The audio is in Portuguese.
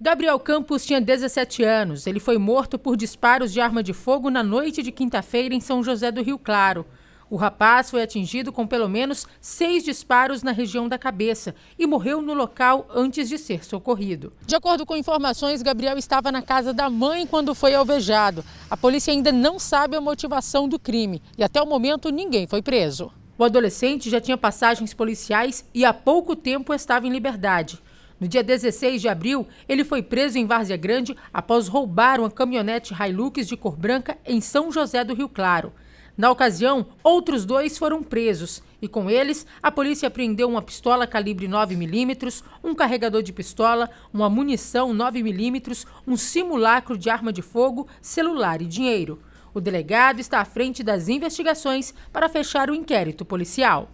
Gabriel Campos tinha 17 anos. Ele foi morto por disparos de arma de fogo na noite de quinta-feira em São José do Rio Claro. O rapaz foi atingido com pelo menos seis disparos na região da cabeça e morreu no local antes de ser socorrido. De acordo com informações, Gabriel estava na casa da mãe quando foi alvejado. A polícia ainda não sabe a motivação do crime e até o momento ninguém foi preso. O adolescente já tinha passagens policiais e há pouco tempo estava em liberdade. No dia 16 de abril, ele foi preso em Várzea Grande após roubar uma caminhonete Hilux de cor branca em São José do Rio Claro. Na ocasião, outros dois foram presos e, com eles, a polícia apreendeu uma pistola calibre 9mm, um carregador de pistola, uma munição 9mm, um simulacro de arma de fogo, celular e dinheiro. O delegado está à frente das investigações para fechar o inquérito policial.